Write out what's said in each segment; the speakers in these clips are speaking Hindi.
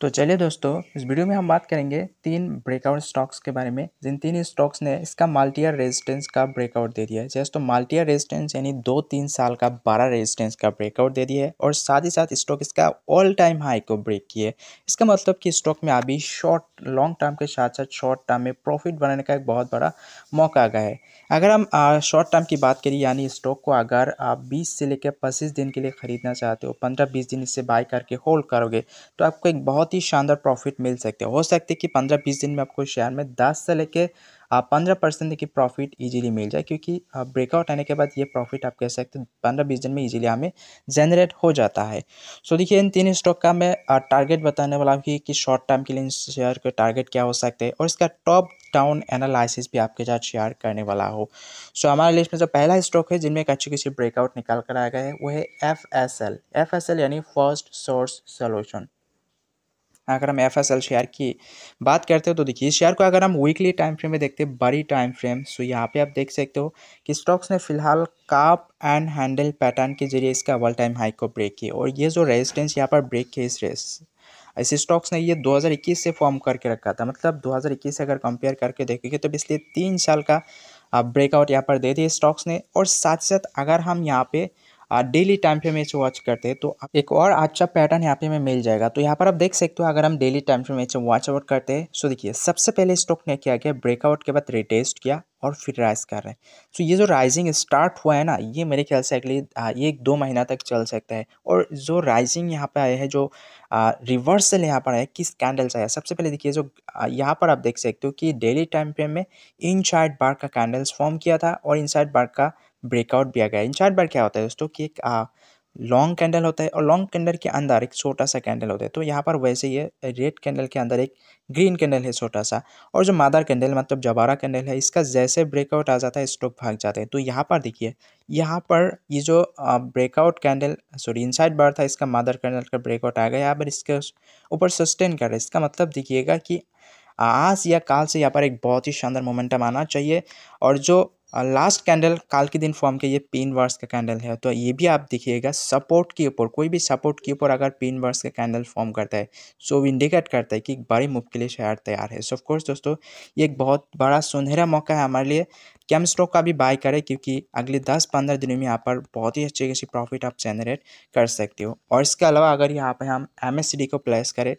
तो चलिए दोस्तों इस वीडियो में हम बात करेंगे तीन ब्रेकआउट स्टॉक्स के बारे में जिन तीन स्टॉक्स ने इसका माल्टियर रेजिस्टेंस का ब्रेकआउट दे दिया है जैसे तो माल्टियर रेजिस्टेंस यानी दो तीन साल का बारह रेजिस्टेंस का ब्रेकआउट दे दिया है और साथ ही साथ स्टॉक इसका ऑल टाइम हाई को ब्रेक किए इसका मतलब कि स्टॉक में अभी शॉर्ट लॉन्ग टर्म के साथ साथ शॉर्ट टर्म में प्रॉफिट बनाने का एक बहुत बड़ा मौका आ गया है अगर हम शॉर्ट टर्म की बात करें यानी स्टॉक को अगर आप बीस से लेकर पच्चीस दिन के लिए खरीदना चाहते हो पंद्रह बीस दिन इससे बाय करके होल्ड करोगे तो आपको एक बहुत बहुत ही शानदार प्रॉफिट मिल सकते हो सकते कि पंद्रह बीस दिन में आपको शेयर में दस से लेके पंद्रह परसेंट की प्रॉफिट इजीली मिल जाए क्योंकि ब्रेकआउट आने के बाद ये प्रॉफिट आप कह सकते हैं पंद्रह बीस दिन में इजीली हमें जनरेट हो जाता है सो देखिए इन तीन स्टॉक का मैं टारगेट बताने वाला हूँ कि, शॉर्ट टर्म के लिए इन शेयर के टारगेट क्या हो सकते हैं और इसका टॉप डाउन एनालिसिस भी आपके साथ शेयर करने वाला हो सो so, हमारे लिस्ट में जो पहला स्टॉक है जिनमें एक अच्छी किसी ब्रेकआउट निकाल कर आया गया है वो है F S L F S L यानी फर्स्ट सोर्स सोल्यूशन अगर हम एफ एस एल शेयर की बात करते हो तो देखिए इस शेयर को अगर हम वीकली टाइम फ्रेम में देखते हैं बड़ी टाइम फ्रेम सो यहाँ पे आप देख सकते हो कि स्टॉक्स ने फिलहाल काप एंड हैंडल पैटर्न के जरिए इसका वर्ल्ड टाइम हाई को ब्रेक किया और ये जो रेजिस्टेंस यहाँ पर ब्रेक किया इस रेस ऐसे स्टॉक्स ने ये 2021 से फॉर्म करके रखा था मतलब 2021 से अगर कंपेयर करके देखेंगे तो पिछले तीन साल का ब्रेकआउट यहाँ पर दे दिए स्टॉक्स ने और साथ ही साथ अगर हम यहाँ पे डेली टाइम फ्रेम एच वॉच करते हैं तो एक और अच्छा पैटर्न यहाँ पे हमें मिल जाएगा तो यहाँ पर आप देख सकते हो अगर हम डेली टाइम फ्रेम एच वॉच आउट करते हैं सो तो देखिए सबसे पहले स्टॉक ने क्या किया ब्रेकआउट के बाद रिटेस्ट किया और फिर राइज कर रहे हैं सो तो ये जो राइजिंग स्टार्ट हुआ है ना ये मेरे ख्याल से अगले ये एक दो महीना तक चल सकता है और जो राइजिंग यहाँ पर आया है जो रिवर्सल यहाँ पर आया किस कैंडल्स आया सबसे पहले देखिए जो यहाँ पर आप देख सकते हो कि डेली टाइम फ्रेम में इन बार का कैंडल्स फॉर्म किया था और इन बार का ब्रेकआउट भी आ गया इन चार्ट बार क्या होता है दोस्तों कि एक लॉन्ग कैंडल होता है और लॉन्ग कैंडल के अंदर एक छोटा सा कैंडल होता है तो यहाँ पर वैसे ये रेड कैंडल के अंदर एक ग्रीन कैंडल है छोटा सा और जो मादर कैंडल मतलब जबारा कैंडल है इसका जैसे ब्रेकआउट आ जाता है स्टॉक भाग जाते हैं तो यहाँ पर देखिए यहाँ पर ये जो breakout candle sorry inside bar था इसका मादर कैंडल का ब्रेकआउट आ गया यहाँ पर इसके ऊपर सस्टेन कर रहा है इसका मतलब देखिएगा कि आज या काल से यहाँ पर एक बहुत ही शानदार मोमेंटम आना चाहिए और जो लास्ट कैंडल काल के दिन फॉर्म के ये पिन वर्स का कैंडल है तो ये भी आप देखिएगा सपोर्ट के ऊपर कोई भी सपोर्ट के ऊपर अगर पिन वर्स का कैंडल फॉर्म करता है सो इंडिकेट करता है कि एक बड़े मूव के लिए शेयर तैयार है सो ऑफ कोर्स दोस्तों ये एक बहुत बड़ा सुनहरा मौका है हमारे लिए कैम स्टॉक का भी बाय करें क्योंकि अगले दस पंद्रह दिनों में यहाँ पर बहुत ही अच्छी अच्छी प्रॉफिट आप जनरेट कर सकते हो और इसके अलावा अगर यहाँ पर हम एम को प्लेस करें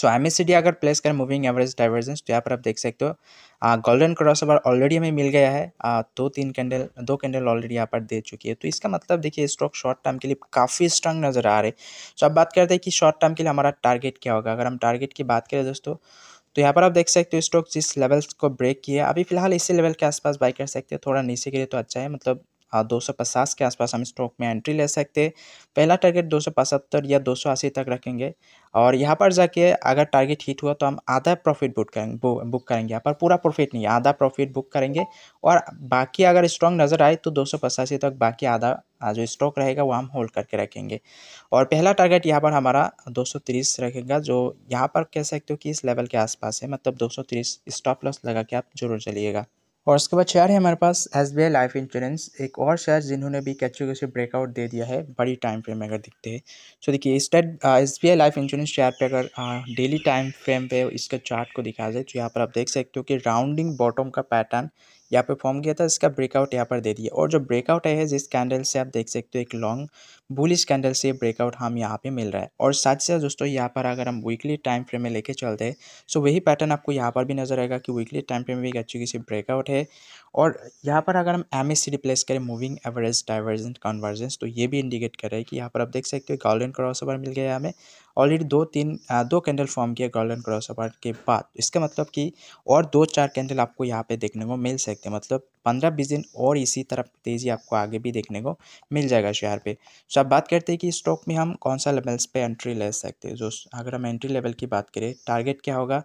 सो एम अगर प्लेस करें मूविंग एवरेज डाइवर्जेंस तो यहाँ पर आप देख सकते हो गोल्डन क्रॉस ओवर ऑलरेडी हमें मिल गया है आ, दो तीन कैंडल दो कैंडल ऑलरेडी यहाँ पर दे चुकी है तो इसका मतलब देखिए स्टॉक शॉर्ट टर्म के लिए काफ़ी स्ट्रांग नज़र आ रहे सो अब बात करते हैं कि शॉर्ट टर्म के लिए हमारा टारगेट क्या होगा अगर हम टारगेट की बात करें दोस्तों तो यहाँ पर आप देख सकते हो स्टॉक जिस लेवल्स को ब्रेक किया अभी फिलहाल इसी लेवल के आसपास बाई कर सकते हो थोड़ा नीचे के लिए तो अच्छा है मतलब हाँ, दो सौ पचास के आसपास हम स्टॉक में एंट्री ले सकते हैं पहला टारगेट दो सौ पचहत्तर या दो सौ अस्सी तक रखेंगे और यहाँ पर जाके अगर टारगेट हिट हुआ तो हम आधा प्रॉफिट बुक करेंगे बुक करेंगे यहाँ पर पूरा प्रॉफिट नहीं आधा प्रॉफिट बुक करेंगे और बाकी अगर स्ट्रॉन्ग नज़र आए तो दो सौ पचासी तक बाकी आधा जो स्टॉक रहेगा वो हम होल्ड करके रखेंगे और पहला टारगेट यहाँ पर हमारा 230 रखेगा जो यहाँ पर कह सकते हो कि इस लेवल के आसपास है मतलब 230 स्टॉप लॉस लगा के आप जरूर चलिएगा और उसके बाद शेयर है हमारे पास S B I life insurance एक और शेयर जिन्होंने भी कैचू अच्छे ब्रेकआउट दे दिया है बड़ी टाइम फ्रेम में अगर दिखते हैं तो देखिए state S B I life insurance share पे अगर डेली टाइम फ्रेम पे इसके चार्ट को दिखाया जाए तो यहाँ पर आप देख सकते हो कि राउंडिंग बॉटम का पैटर्न यहाँ पे फॉर्म किया था इसका ब्रेकआउट यहाँ पर दे दिया और जो ब्रेकआउट है जिस कैंडल से आप देख सकते हो एक लॉन्ग बुलिश कैंडल से ब्रेकआउट हम यहाँ पे मिल रहा है और साथ ही साथ दोस्तों यहाँ पर अगर हम वीकली टाइम फ्रेम में लेके चलते हैं सो वही पैटर्न आपको यहाँ पर भी नजर आएगा कि वीकली टाइम फ्रेम में भी अच्छी किसी ब्रेकआउट है और यहाँ पर अगर हम एम रिप्लेस करें मूविंग एवरेज डाइवर्जेंट कन्वर्जेंस तो ये भी इंडिकेट कर रहा है कि यहाँ पर आप देख सकते हो गोल्डन क्रॉस ओवर मिल गया हमें ऑलरेडी दो तीन दो कैंडल फॉर्म किया गोल्डन क्रॉस अपार्ट के बाद इसका मतलब कि और दो चार कैंडल आपको यहाँ पे देखने को मिल सकते हैं मतलब पंद्रह बीस दिन और इसी तरफ तेज़ी आपको आगे भी देखने को मिल जाएगा शेयर पे सो आप बात करते हैं कि स्टॉक में हम कौन सा लेवल्स पे एंट्री ले सकते हैं जो अगर हम एंट्री लेवल की बात करें टारगेट क्या होगा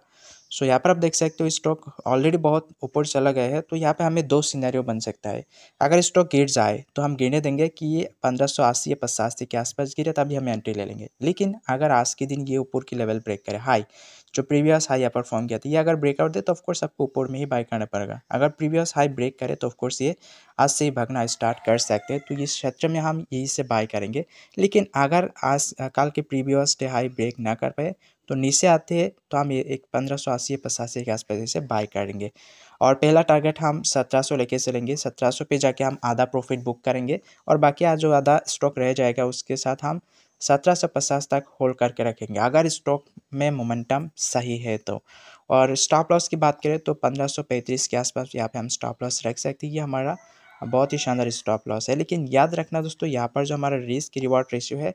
सो यहाँ पर आप देख सकते हो स्टॉक ऑलरेडी बहुत ऊपर चला गया है तो यहाँ पे हमें दो सिनेरियो बन सकता है अगर स्टॉक गिर जाए तो हम गिरने देंगे कि ये पंद्रह सौ अस्सी या पचास के आसपास गिरे तभी हमें एंट्री ले लेंगे लेकिन अगर आज के दिन ये ऊपर की लेवल ब्रेक करे हाई जो प्रीवियस हाई यहाँ पर फॉर्म किया था ये अगर ब्रेकआउट दे तो ऑफकोर्स आपको ऊपर में ही बाई करना पड़ेगा अगर प्रीवियस हाई ब्रेक करे तो ऑफकोर्स ये आज से ही भगना स्टार्ट कर सकते हैं तो इस क्षेत्र में हम यही से बाय करेंगे लेकिन अगर आज कल के प्रीवियस डे हाई ब्रेक ना कर पाए तो नीचे आते हैं तो हम ये एक पंद्रह सौ अस्सी पचासी के आसपास इसे बाय करेंगे और पहला टारगेट हम सत्रह सौ लेके चलेंगे सत्रह सौ पे जाके हम आधा प्रॉफिट बुक करेंगे और बाकी आज जो आधा स्टॉक रह जाएगा उसके साथ हम सत्रह सौ पचास तक होल्ड करके रखेंगे अगर स्टॉक में मोमेंटम सही है तो और स्टॉप लॉस की बात करें तो पंद्रह सौ पैंतीस के आसपास यहाँ पे हम स्टॉप लॉस रख सकते हैं ये हमारा बहुत ही शानदार स्टॉप लॉस है लेकिन याद रखना दोस्तों यहाँ पर जो हमारा रिस्क रिवॉर्ड रेशियो है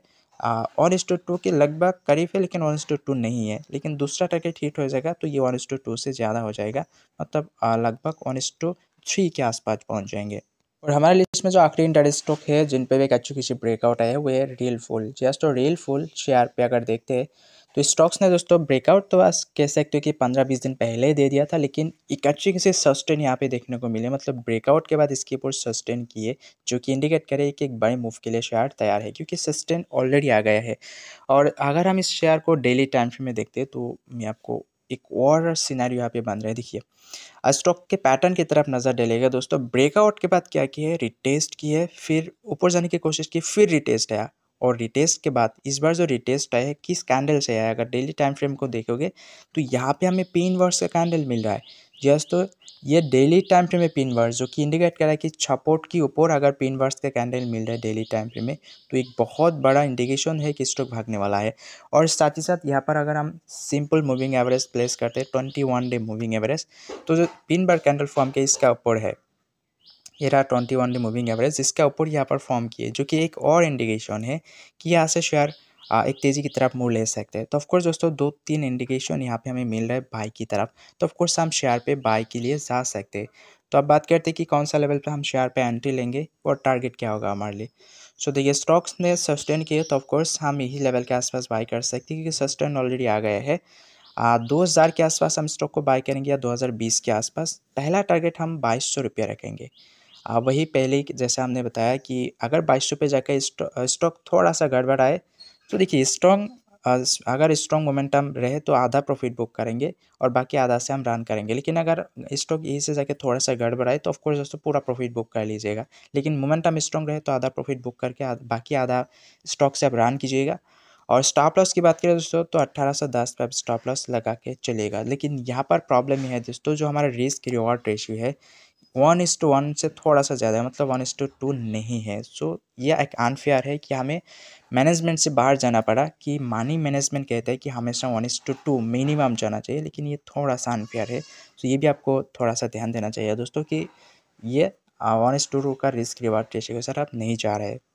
वन इस टू टू के लगभग करीब है लेकिन वन इस टू टू नहीं है लेकिन दूसरा टारगेट हिट हो जाएगा तो ये वन इस टू टू से ज़्यादा हो जाएगा मतलब लगभग वन इस टू थ्री के आसपास पहुँच जाएंगे और हमारे लिस्ट में जो आखिरी इंटर स्टॉक है जिन पे भी एक अच्छी किसी ब्रेकआउट आया वो है रियल फुल जस्ट और रियल फुल शेयर पे अगर देखते हैं तो स्टॉक्स ने दोस्तों ब्रेकआउट तो आज कह सकते हो कि पंद्रह बीस दिन पहले ही दे दिया था लेकिन एक अच्छी किसी सस्टेन यहाँ पे देखने को मिले मतलब ब्रेकआउट के बाद इसके ऊपर सस्टेन किए जो कि इंडिकेट करे कि एक बड़े मूव के लिए शेयर तैयार है क्योंकि सस्टेन ऑलरेडी आ गया है और अगर हम इस शेयर को डेली टाइम फ्रेम में देखते तो मैं आपको एक और सीनारी यहाँ पे बन रहा है देखिए स्टॉक के पैटर्न की तरफ नज़र डलेगा दोस्तों ब्रेकआउट के बाद क्या किया है रिटेस्ट की है फिर ऊपर जाने की कोशिश की फिर रिटेस्ट आया और रिटेस्ट के बाद इस बार जो रिटेस्ट आया है किस कैंडल से आया अगर डेली टाइम फ्रेम को देखोगे तो यहाँ पे हमें पेन वर्स का कैंडल मिल रहा है तो ये डेली टाइम फ्रेम में पिन वर्स जो कि इंडिकेट कर रहा है कि छपोट के ऊपर अगर पिन वर्स का कैंडल मिल रहा है डेली टाइम फ्रेम में तो एक बहुत बड़ा इंडिकेशन है कि स्टॉक भागने वाला है और साथ ही साथ यहाँ पर अगर हम सिंपल मूविंग एवरेज प्लेस करते हैं twenty one day moving average तो जो पिन बार कैंडल फॉर्म के इसका ऊपर है ये रहा twenty one day moving average इसका ऊपर यहाँ पर फॉर्म किए जो कि एक और इंडिकेशन है कि यहाँ से शेयर एक तेज़ी की तरफ मूव ले सकते हैं तो ऑफकोर्स दोस्तों दो तीन इंडिकेशन यहाँ पे हमें मिल रहा है बाई की तरफ तो ऑफकोर्स हम शेयर पे बाई के लिए जा सकते हैं तो अब बात करते हैं कि कौन सा लेवल पे हम शेयर पे एंट्री लेंगे और टारगेट क्या होगा हमारे लिए सो देखिए स्टॉक्स ने सस्टेन किए तो ऑफकोर्स हम यही लेवल के आसपास बाई कर सकते हैं क्योंकि सस्टेन ऑलरेडी आ गया है आ, हज़ार के आसपास हम स्टॉक को बाई करेंगे या बीस के आसपास पहला टारगेट हम बाईस सौ रुपये रखेंगे वही पहले जैसे हमने बताया कि अगर बाईस सौ पे जाकर स्टॉक थोड़ा सा गड़बड़ आए तो देखिए स्ट्रॉन्ग अगर स्ट्रॉन्ग मोमेंटम रहे तो आधा प्रॉफिट बुक करेंगे और बाकी आधा से हम रन करेंगे लेकिन अगर स्टॉक यहीं से जाके थोड़ा सा गड़बड़ाए तो ऑफकोर्स दोस्तों पूरा प्रॉफिट बुक कर लीजिएगा लेकिन मोमेंटम स्ट्रॉन्ग रहे तो आधा प्रॉफिट बुक करके बाकी आधा स्टॉक से आप रन कीजिएगा और स्टॉप लॉस की बात करें दोस्तों तो अट्ठारह सौ दस पर स्टॉप लॉस लगा के चलेगा लेकिन यहाँ पर प्रॉब्लम यह है दोस्तों जो हमारा रिस्क रिवॉर्ड रेशियो है वन इस टू वन से थोड़ा सा ज़्यादा है मतलब वन इस टू टू नहीं है सो यह एक अनफेयर है कि हमें मैनेजमेंट से बाहर जाना पड़ा कि मानी मैनेजमेंट कहता है कि हमेशा one is to to minimum जाना चाहिए लेकिन ये थोड़ा सा अनफेयर है सो ये भी आपको थोड़ा सा ध्यान देना चाहिए दोस्तों कि ये वन इस टू टू का रिस्क रिवार्ड रेशियो के साथ आप नहीं जा रहे